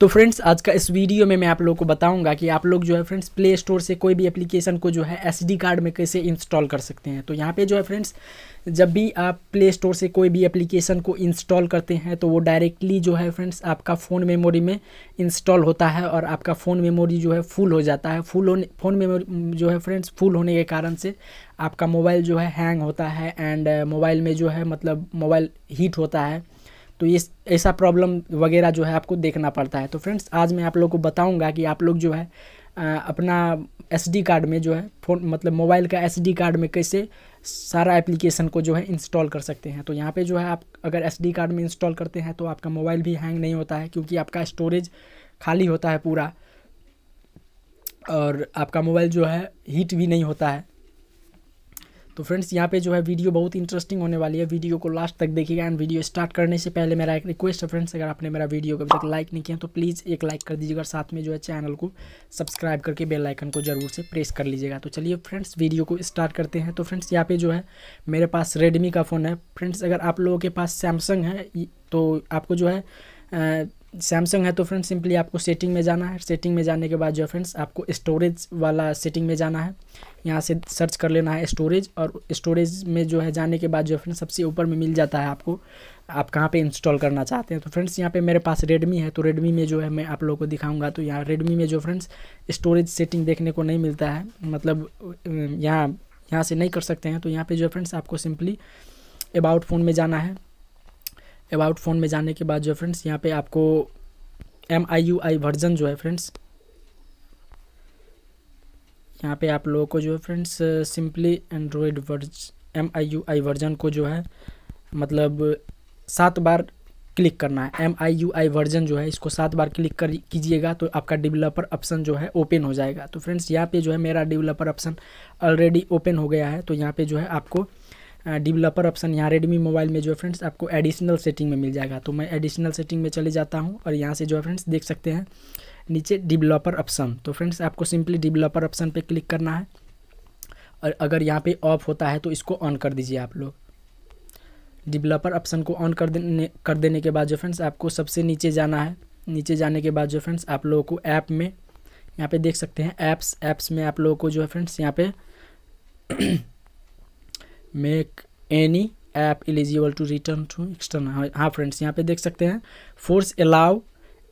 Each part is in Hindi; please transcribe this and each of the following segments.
तो फ्रेंड्स आज का इस वीडियो में मैं आप लोगों को बताऊंगा कि आप लोग जो है फ्रेंड्स प्ले स्टोर से कोई भी एप्लीकेशन को जो है एसडी कार्ड में कैसे इंस्टॉल कर सकते हैं तो यहाँ पे जो है फ्रेंड्स जब भी आप प्ले स्टोर से कोई भी एप्लीकेशन को इंस्टॉल करते हैं तो वो डायरेक्टली जो है फ्रेंड्स आपका फ़ोन मेमोरी में इंस्टॉल होता है और आपका फ़ोन मेमोरी जो है फुल हो जाता है फुल होने फ़ोन मेमोरी जो है फ्रेंड्स फुल होने के कारण से आपका मोबाइल जो है हैंग होता है एंड मोबाइल uh, में जो है मतलब मोबाइल हीट होता है तो ये ऐसा प्रॉब्लम वगैरह जो है आपको देखना पड़ता है तो फ्रेंड्स आज मैं आप लोग को बताऊँगा कि आप लोग जो है आ, अपना एस कार्ड में जो है फ़ोन मतलब मोबाइल का एस कार्ड में कैसे सारा एप्लीकेशन को जो है इंस्टॉल कर सकते हैं तो यहाँ पे जो है आप अगर एस कार्ड में इंस्टॉल करते हैं तो आपका मोबाइल भी हैंग नहीं होता है क्योंकि आपका स्टोरेज खाली होता है पूरा और आपका मोबाइल जो है हीट भी नहीं होता है तो फ्रेंड्स यहाँ पे जो है वीडियो बहुत इंटरेस्टिंग होने वाली है वीडियो को लास्ट तक देखिएगा एंड वीडियो स्टार्ट करने से पहले मेरा एक रिक्वेस्ट है फ्रेंड्स अगर आपने मेरा वीडियो को अभी तक लाइक नहीं किया तो प्लीज़ एक लाइक कर दीजिएगा और साथ में जो है चैनल को सब्सक्राइब करके बेल आइकन को जरूर से प्रेस कर लीजिएगा तो चलिए फ्रेंड्स वीडियो को स्टार्ट करते हैं तो फ्रेंड्स यहाँ पे जो है मेरे पास रेडमी का फ़ोन है फ्रेंड्स अगर आप लोगों के पास सैमसंग है तो आपको जो है सैमसंग है तो फ्रेंड्स सिंपली आपको सेटिंग में जाना है सेटिंग में जाने के बाद जो है फ्रेंड्स आपको स्टोरेज वाला सेटिंग में जाना है यहाँ से सर्च कर लेना है स्टोरेज और स्टोरेज में जो है जाने के बाद जो है फ्रेंड्स सबसे ऊपर में मिल जाता है आपको आप कहाँ पे इंस्टॉल करना चाहते हैं तो फ्रेंड्स यहाँ पे मेरे पास रेडमी है तो रेडमी में जो है मैं आप लोगों को दिखाऊंगा तो यहाँ रेडमी में जो फ्रेंड्स स्टोरेज सेटिंग देखने को नहीं मिलता है मतलब यहाँ यहाँ से नहीं कर सकते हैं तो यहाँ पे जो है फ्रेंड्स आपको सिंपली अबाउट फ़ोन में जाना है अबाउट फ़ोन में जाने के बाद जो है फ्रेंड्स यहाँ पे आपको M I U I version जो है फ्रेंड्स यहाँ पे आप लोगों को जो है friends simply android version M I U I version को जो है मतलब सात बार क्लिक करना है M I U I version जो है इसको सात बार क्लिक कर कीजिएगा तो आपका डेवलपर ऑप्शन जो है ओपन हो जाएगा तो फ्रेंड्स यहाँ पे जो है मेरा डेवलपर ऑप्शन ऑलरेडी ओपन हो गया है तो यहाँ पे जो है आपको डेवलपर ऑप्शन यहाँ रेडमी मोबाइल में जो है फ्रेंड्स आपको एडिशनल सेटिंग में मिल जाएगा तो मैं एडिशनल सेटिंग में चले जाता हूँ और यहाँ से जो है फ्रेंड्स देख सकते हैं नीचे डेवलपर ऑप्शन तो फ्रेंड्स आपको सिंपली डेवलपर ऑप्शन पर क्लिक करना है और अगर यहाँ पे ऑफ होता है तो इसको ऑन कर दीजिए आप लोग डेवलपर ऑप्शन को ऑन कर देने कर देने के बाद जो फ्रेंड्स आपको सबसे नीचे जाना है नीचे जाने के बाद जो फ्रेंड्स आप लोगों को ऐप में यहाँ पे देख सकते हैं ऐप्स ऐप्स में आप लोगों को जो है फ्रेंड्स यहाँ पे make any app eligible to written to external हाँ फ्रेंड्स हाँ यहाँ पे देख सकते हैं force allow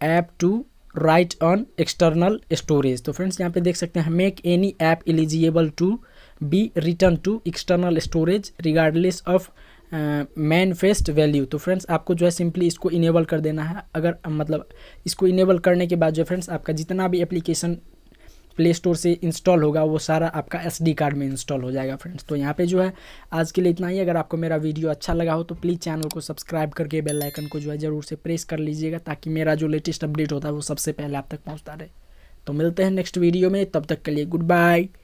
app to write on external storage तो फ्रेंड्स यहाँ पे देख सकते हैं make any app eligible to be written to external storage regardless of manifest value तो फ्रेंड्स आपको जो है सिंपली इसको इनेबल कर देना है अगर मतलब इसको इनेबल करने के बाद जो फ्रेंड्स आपका जितना भी एप्लीकेशन प्ले स्टोर से इंस्टॉल होगा वो सारा आपका एस कार्ड में इंस्टॉल हो जाएगा फ्रेंड्स तो यहाँ पे जो है आज के लिए इतना ही अगर आपको मेरा वीडियो अच्छा लगा हो तो प्लीज़ चैनल को सब्सक्राइब करके बेल आइकन को जो है ज़रूर से प्रेस कर लीजिएगा ताकि मेरा जो लेटेस्ट अपडेट होता है वो सबसे पहले आप तक पहुँचता रहे तो मिलते हैं नेक्स्ट वीडियो में तब तक के लिए गुड बाय